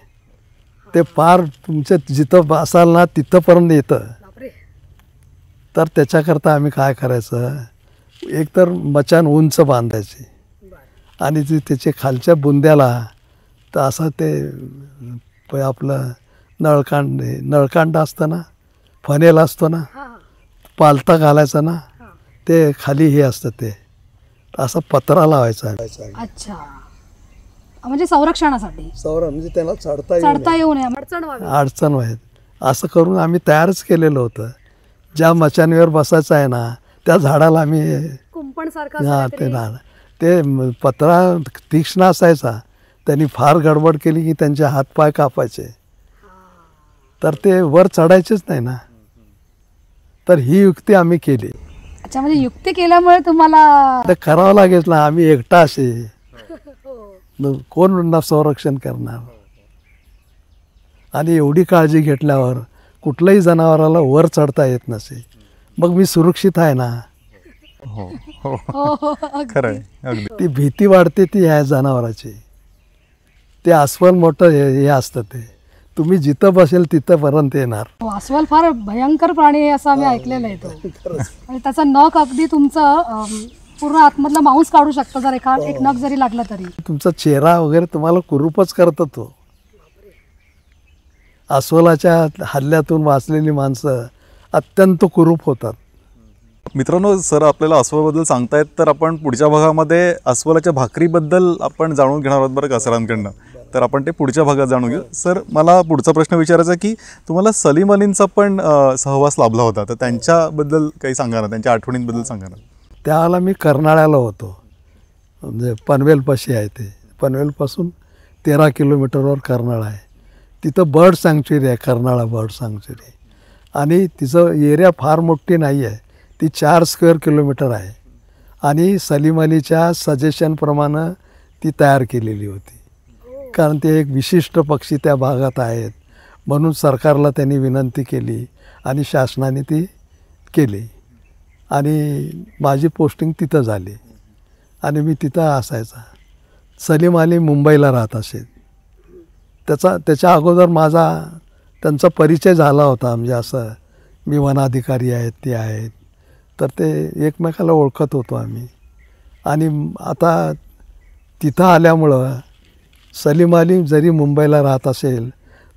ते पार तुमचे जिथं असाल ना तिथंपर्यंत येतं तर त्याच्याकरता आम्ही काय करायचं एक तर मचान उंच बांधायची आणि जे त्याचे खालच्या बुंद्याला तर असं ते आपलं नळकांड नळकांड असतं ना फनेल असतो ना पालता घालायचा ना ते खाली हे असतं ते असा पत्रा लावायचा अच्छा म्हणजे संरक्षणासाठी संरक्षण म्हणजे त्याला चढता अडचण असं करून आम्ही तयारच केलेलं होतं ज्या मचाणीवर बसायचं आहे ना त्या झाडाला आम्ही कुंपण हा ते ना ते पत्रा तीक्ष्ण असायचा त्यांनी फार गडबड केली की त्यांचे हात पाय कापायचे तर ते वर चढायचेच नाही ना तर ही युक्ती आम्ही केली अच्छा म्हणजे युक्ती केल्यामुळे तुम्हाला आता करावं लागेल ना आम्ही एकटा असे हो. कोण म्हणणार संरक्षण करणार आणि एवढी काळजी घेतल्यावर कुठल्याही जनावराला वर चढता येत नसे मग मी सुरक्षित आहे ना हो, हो. खरं ती भीती वाढते ती ह्या जनावराची ते अस्वल मोठं हे हे असतं ते तुम्ही जिथं बसेल पर्यंत येणार हो, अस्वल फार भयंकर प्राणी आहे असं आम्ही ऐकलेलं आहे तो आणि त्याचा नख अगदी तुमचं पूर्ण आतमधला मांस काढू शकतो जर एखाद एक नख जरी लागला तरी तुमचा चेहरा वगैरे तुम्हाला कुरूपच करतो तो अस्वलाच्या हल्ल्यातून वाचलेली माणसं अत्यंत कुरूप होतात मित्रांनो सर आपल्याला अस्वलबद्दल सांगतायत तर आपण पुढच्या भागामध्ये अस्वलाच्या भाकरीबद्दल आपण जाणून घेणार आहोत बरं का सरांकडनं तर आपण ते पुढच्या भागात जाणून घेऊ सर मला पुढचा प्रश्न विचारायचा की तुम्हाला सलीम अलींचा पण सहवास लाभला होता तर त्यांच्याबद्दल काही सांगा ना त्यांच्या आठवणींबद्दल सांगा ना त्याला मी कर्नाळ्याला होतो म्हणजे पनवेलपाशी आहे ते पनवेलपासून तेरा किलोमीटरवर कर्नाळा आहे तिथं बर्ड सँक्च्युरी आहे कर्नाळा बर्ड सँक्च्युरी आणि तिचं एरिया फार मोठी नाही आहे ती चार स्क्वेअर किलोमीटर आहे आणि सलीम अलीच्या सजेशनप्रमाणे ती तयार केलेली होती कारण ते एक विशिष्ट पक्षी त्या भागात आहेत म्हणून सरकारला त्यांनी विनंती केली आणि शासनाने ती केली आणि माझी पोस्टिंग तिथं झाली आणि मी तिथं असायचा सलीम अली मुंबईला राहत असेल त्याचा त्याच्या अगोदर माझा त्यांचा परिचय झाला होता म्हणजे असं मी वनाधिकारी आहेत ते आहेत तर ते एकमेकाला ओळखत होतो आम्ही आणि आता तिथं आल्यामुळं सलीम अली जरी मुंबईला राहत असेल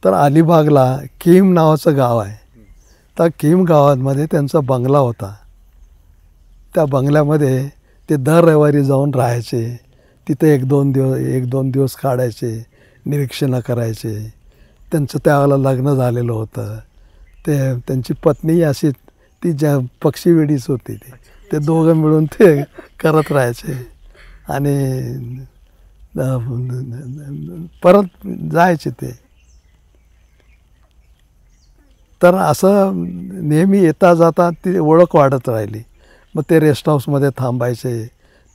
तर अलिबागला किम नावाचं गाव आहे त्या किम गावामध्ये त्यांचा बंगला होता त्या बंगल्यामध्ये ते दर रविवारी जाऊन राहायचे तिथे एक दोन दिवस एक दोन दिवस काढायचे निरीक्षणं करायचे त्यांचं त्यावेळेला लग्न झालेलं होतं ते त्यांची पत्नी अशी ती ज्या पक्षी वेडीच होती ती ते दोघं मिळून ते करत राहायचे आणि परत जायचे ते तर असं नेहमी येता जाता ती ओळख वाढत राहिली मग ते रेस्ट हाऊसमध्ये थांबायचे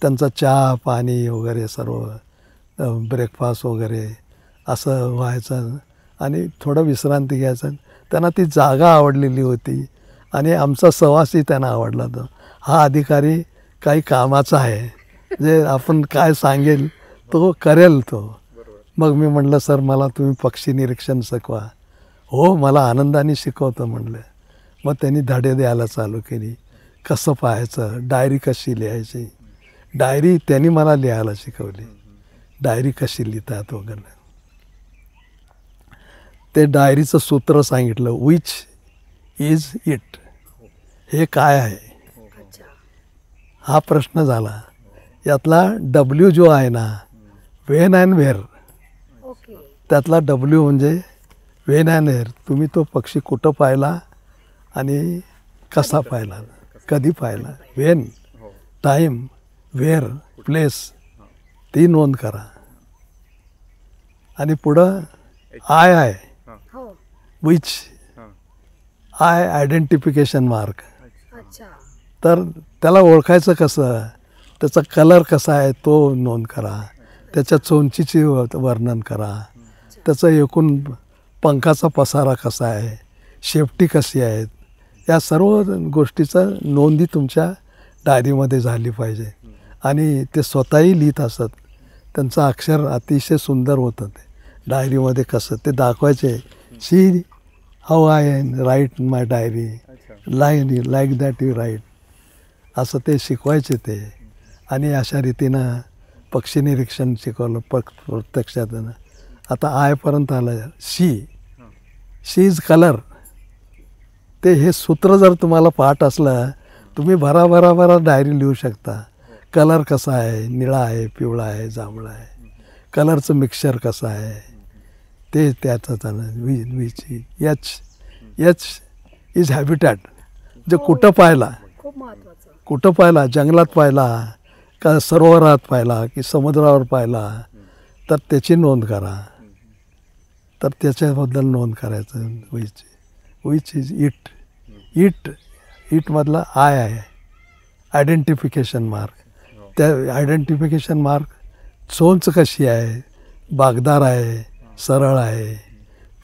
त्यांचा चहा पाणी वगैरे सर्व ब्रेकफास्ट वगैरे असं व्हायचं आणि थोडं विश्रांती घ्यायचं त्यांना ती जागा आवडलेली होती आणि आमचा सहवासही त्यांना आवडला तो हा अधिकारी काही कामाचा आहे जे आपण काय सांगेल तो करेल तो मग मी म्हटलं सर मला तुम्ही पक्षी निरीक्षण शिकवा हो मला आनंदाने शिकवतं म्हटलं मग त्यांनी धडे द्यायला चालू केली कसं पाहायचं डायरी कशी लिहायची डायरी त्यांनी मला लिहायला शिकवली डायरी कशी लिहितात वगैरे ते डायरीचं सूत्र सांगितलं विच इज इट हे काय आहे हा प्रश्न झाला यातला डब्ल्यू जो आहे ना वेन अँड व्हेर त्यातला डब्ल्यू म्हणजे वेन अँड व्हेर तुम्ही तो पक्षी कुठं पाहिला आणि कसा पाहिला कधी पाहिला वेन टाईम वेअर प्लेस ती नोंद करा आणि पुढं I I which I identification mark तर त्याला ओळखायचं कसं त्याचा कलर कसा आहे तो नोंद करा त्याच्या चोंचीचे वर्णन करा त्याचा एकूण पंखाचा पसारा कसा आहे शेफ्टी कशी आहेत या सर्व गोष्टीचा नोंदी तुमच्या डायरीमध्ये झाली पाहिजे आणि ते स्वतःही लिहित असत त्यांचं अक्षर अतिशय सुंदर होतं ते डायरीमध्ये कसं ते दाखवायचे see how I write my diary line like that you write असं ते शिकवायचे ते आणि अशा रीतीनं पक्षी निरीक्षण शिकवलं पक्ष प्रत्यक्षात आता आयपर्यंत आलं शी शी इज कलर ते हे सूत्र जर तुम्हाला पाठ असलं तुम्ही भराभराभरा डायरी लिहू शकता कलर कसा आहे निळा आहे पिवळा आहे जांभळा आहे कलरचं मिक्सर कसं आहे ते त्याचं वी वीची यच यच इज हॅबिटॅट जे कुठं पाहिला कुठं पाहिला जंगलात पाहिला का सरोवरात पाहिला की समुद्रावर पाहिला तर त्याची नोंद करा तर त्याच्याबद्दल नोंद करायचं which which is it it इटमधला आय आहे आयडेंटिफिकेशन मार्क त्या आयडेंटिफिकेशन मार्क चोंच कशी आहे बागदार आहे सरळ आहे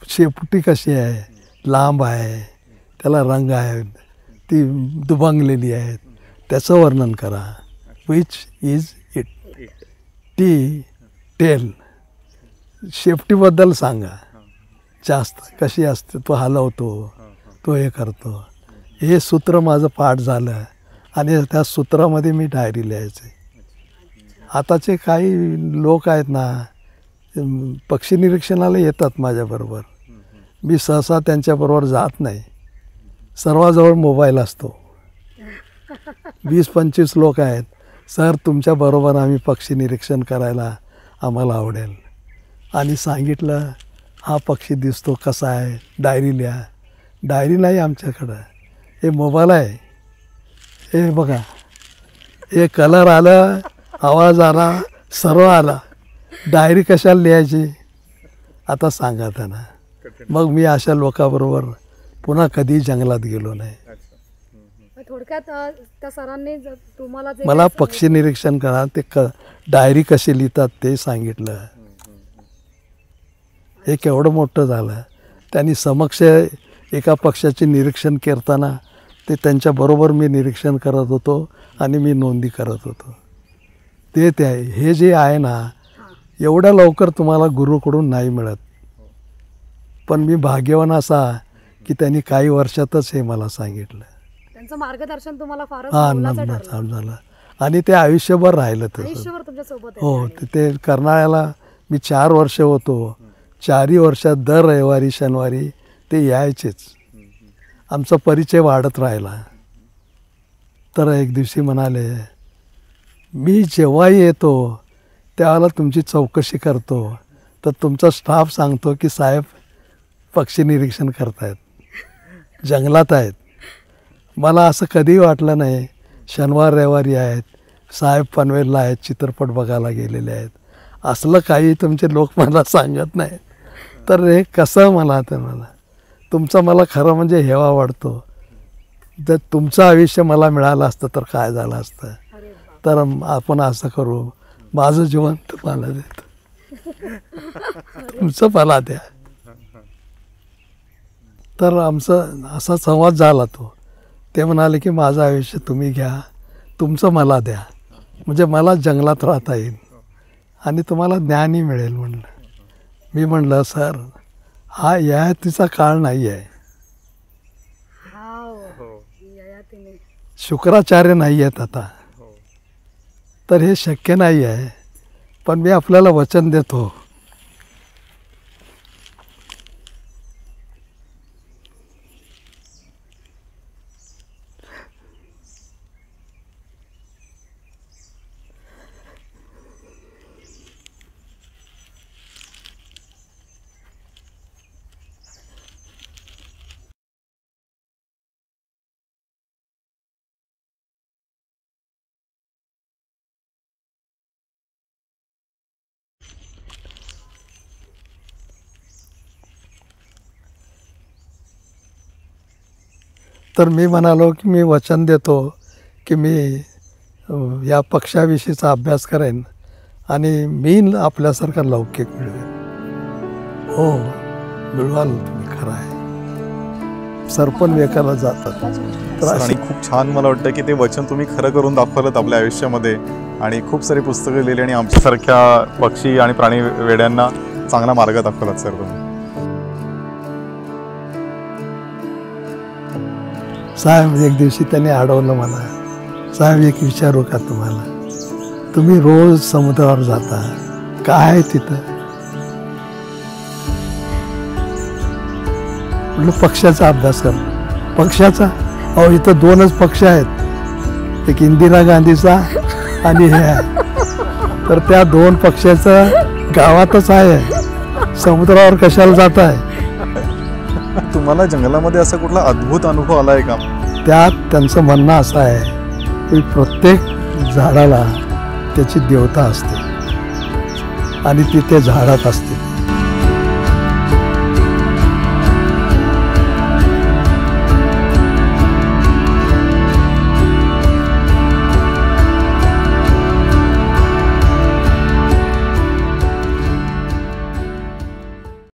शेपटी कशी आहे लांब आहे त्याला रंग आहे ती दुबंगलेली आहेत त्याचं वर्णन करा which is it T tail शेफ्टीबद्दल सांगा जास्त कशी असते तो हलवतो तो हे करतो हे सूत्र माझं पाठ झालं आणि त्या सूत्रामध्ये मी डायरी लिहायचे आताचे काही लोक आहेत ना पक्षी निरीक्षणाला येतात माझ्याबरोबर मी सहसा त्यांच्याबरोबर जात नाही सर्वाजवळ मोबाईल असतो वीस पंचवीस लोक आहेत सर तुमच्याबरोबर आम्ही पक्षी निरीक्षण करायला आम्हाला आवडेल आणि सांगितलं हा पक्षी दिसतो कसा आहे डायरी लिहा डायरी नाही आमच्याकडं हे मोबाईल आहे हे बघा हे कलर आलं आवाज आला सर्व आला डायरी कशाला लिहायची आता सांगा त्यांना मग मी अशा लोकाबरोबर पुन्हा कधी जंगलात गेलो नाही थोडक्यात त्या सरांनी तुम्हाला मला पक्षी निरीक्षण करा ते क डायरी कशी लिहितात ते सांगितलं हे केवढं मोठं झालं त्यांनी समक्ष एका पक्षाचे निरीक्षण करताना ते त्यांच्याबरोबर मी निरीक्षण करत होतो आणि मी नोंदी करत होतो ते ते हे जे आहे ना एवढ्या लवकर तुम्हाला गुरुकडून नाही मिळत पण मी भाग्यवान असा की त्यांनी काही वर्षातच हे मला सांगितलं त्यांचं मार्गदर्शन तुम्हाला फारच हा झालं आणि ते आयुष्यभर राहिलं ते आयुष्यभर हो ते- कर्नाळ्याला मी चार वर्ष होतो चारही वर्षात दर रविवारी शनिवारी ते यायचेच आमचा परिचय वाढत राहिला तर एक दिवशी म्हणाले मी जेव्हाही येतो त्यावेळेला तुमची चौकशी करतो तर तुमचा स्टाफ सांगतो की साहेब पक्षी निरीक्षण करतायत जंगलात आहेत मला असं कधीही वाटलं नाही शनिवार रविवारी आहेत साहेब पनवेलला आहेत चित्रपट बघायला गेलेले आहेत असलं काही तुमचे लोक मला सांगत नाही तर हे कसं मला ते मला तुमचं मला खरं म्हणजे हेवा वाटतो जर तुमचं आयुष्य मला मिळालं असतं तर काय झालं असतं तर आपण असं करू माझं जीवन तुम्हाला देत तुमचं मला द्या तर आमचा असा संवाद झाला तो ते म्हणाले की माझं आयुष्य तुम्ही घ्या तुमचं मला द्या म्हणजे मला जंगलात राहता येईल आणि तुम्हाला ज्ञानही मिळेल म्हणलं मी म्हणलं सर हा ययातीचा काळ नाही आहे हो. शुक्राचार्य नाही आहेत आता हो. तर हे शक्य नाही आहे पण मी आपल्याला वचन देतो तर मी म्हणालो की मी वचन देतो की मी या पक्षाविषयीचा अभ्यास करेन आणि मी आपल्यासारखा लौकिक मिळवेन हो मिळवाल तुम्ही खरं आहे सरपण वेकाला जातात आणि खूप छान मला वाटतं की ते वचन तुम्ही खरं करून दाखवलं आपल्या आयुष्यामध्ये आणि खूप सारी पुस्तकं लिहिली आणि आमच्यासारख्या पक्षी आणि प्राणी वेड्यांना चांगला मार्ग दाखवलात सर तुम्ही साहेब एक दिवशी त्याने अडवलं मला साहेब एक विचारू का तुम्हाला तुम्ही रोज समुद्रावर जाता काय आहे तिथं म्हटलं पक्षाचा अभ्यास कर पक्षाचा अहो इथं दोनच पक्ष आहेत एक इंदिरा गांधीचा आणि हे आहे तर त्या दोन पक्षाचा गावातच आहे समुद्रावर कशाला जात आहे तुम्हाला जंगलामध्ये असा कुठला अद्भुत अनुभव आला आहे का त्यात त्यांचं म्हणणं असं आहे की प्रत्येक झाडाला त्याची देवता असते आणि ती त्या झाडात असते